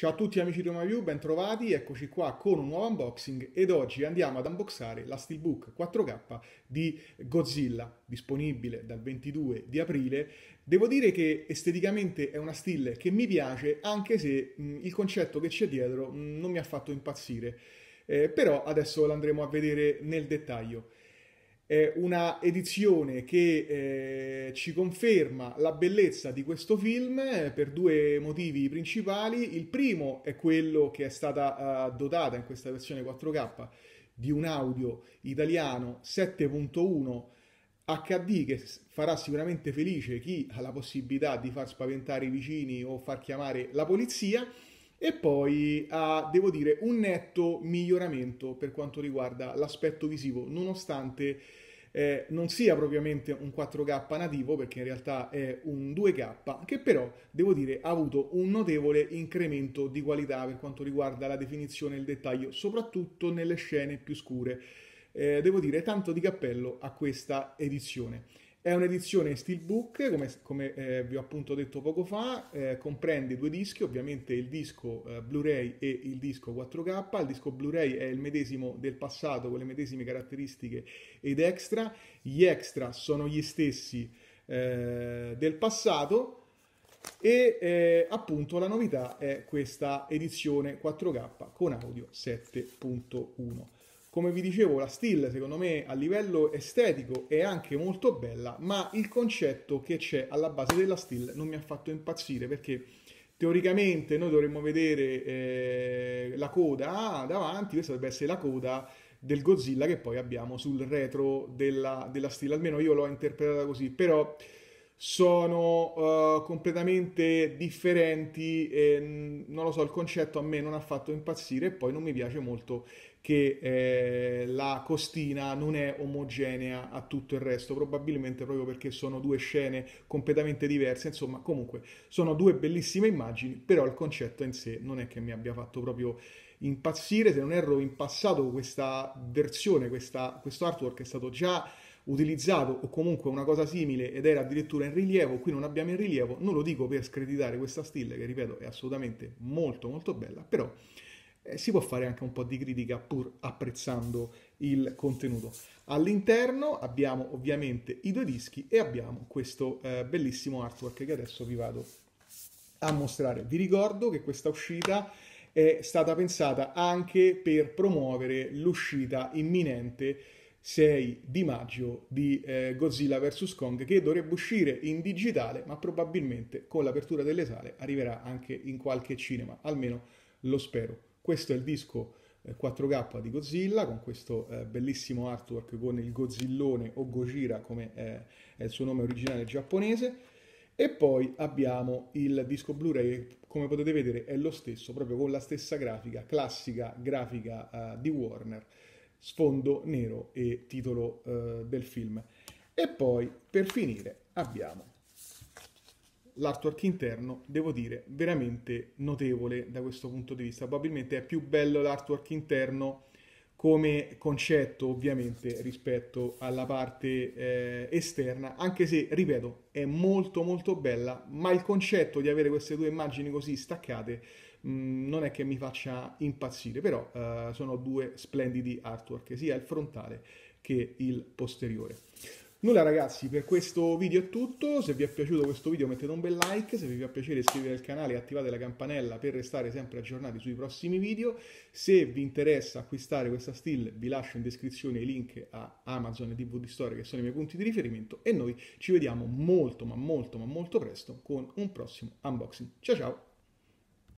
Ciao a tutti amici di RomaView, bentrovati, eccoci qua con un nuovo unboxing ed oggi andiamo ad unboxare la Steelbook 4K di Godzilla, disponibile dal 22 di aprile. Devo dire che esteticamente è una steel che mi piace anche se mh, il concetto che c'è dietro mh, non mi ha fatto impazzire, eh, però adesso l'andremo a vedere nel dettaglio eh, una edizione che eh, ci conferma la bellezza di questo film eh, per due motivi principali. Il primo è quello che è stata eh, dotata in questa versione 4K di un audio italiano 7.1 HD che farà sicuramente felice chi ha la possibilità di far spaventare i vicini o far chiamare la polizia e poi ha, ah, devo dire, un netto miglioramento per quanto riguarda l'aspetto visivo, nonostante eh, non sia propriamente un 4K nativo, perché in realtà è un 2K, che però, devo dire, ha avuto un notevole incremento di qualità per quanto riguarda la definizione e il dettaglio, soprattutto nelle scene più scure. Eh, devo dire, tanto di cappello a questa edizione. È un'edizione in steelbook, come, come eh, vi ho appunto detto poco fa, eh, comprende due dischi, ovviamente il disco eh, Blu-ray e il disco 4K. Il disco Blu-ray è il medesimo del passato, con le medesime caratteristiche ed extra. Gli extra sono gli stessi eh, del passato e eh, appunto la novità è questa edizione 4K con audio 7.1. Come vi dicevo, la still secondo me a livello estetico è anche molto bella, ma il concetto che c'è alla base della still non mi ha fatto impazzire perché teoricamente noi dovremmo vedere eh, la coda ah, davanti, questa dovrebbe essere la coda del Godzilla che poi abbiamo sul retro della, della stilla, almeno io l'ho interpretata così, però sono uh, completamente differenti e, mm, non lo so, il concetto a me non ha fatto impazzire e poi non mi piace molto che eh, la costina non è omogenea a tutto il resto, probabilmente proprio perché sono due scene completamente diverse, insomma comunque sono due bellissime immagini, però il concetto in sé non è che mi abbia fatto proprio impazzire, se non erro in passato questa versione, questa, questo artwork è stato già utilizzato o comunque una cosa simile ed era addirittura in rilievo, qui non abbiamo in rilievo, non lo dico per screditare questa stile che ripeto è assolutamente molto molto bella, però eh, si può fare anche un po' di critica pur apprezzando il contenuto. All'interno abbiamo ovviamente i due dischi e abbiamo questo eh, bellissimo artwork che adesso vi vado a mostrare. Vi ricordo che questa uscita è stata pensata anche per promuovere l'uscita imminente 6 di maggio di eh, Godzilla vs. Kong che dovrebbe uscire in digitale ma probabilmente con l'apertura delle sale arriverà anche in qualche cinema, almeno lo spero. Questo è il disco eh, 4K di Godzilla con questo eh, bellissimo artwork con il Godzillone o Gojira come eh, è il suo nome originale giapponese e poi abbiamo il disco Blu-ray come potete vedere è lo stesso, proprio con la stessa grafica, classica grafica eh, di Warner sfondo nero e titolo eh, del film. E poi per finire abbiamo l'artwork interno, devo dire, veramente notevole da questo punto di vista. Probabilmente è più bello l'artwork interno come concetto ovviamente rispetto alla parte eh, esterna, anche se, ripeto, è molto molto bella, ma il concetto di avere queste due immagini così staccate mh, mm, non è che mi faccia impazzire, però eh, sono due splendidi artwork, sia il frontale che il posteriore. Nulla ragazzi, per questo video è tutto, se vi è piaciuto questo video mettete un bel like, se vi fa piacere iscrivetevi al canale e attivate la campanella per restare sempre aggiornati sui prossimi video, se vi interessa acquistare questa still vi lascio in descrizione i link a Amazon e DVD Store che sono i miei punti di riferimento e noi ci vediamo molto ma molto ma molto presto con un prossimo unboxing. Ciao ciao!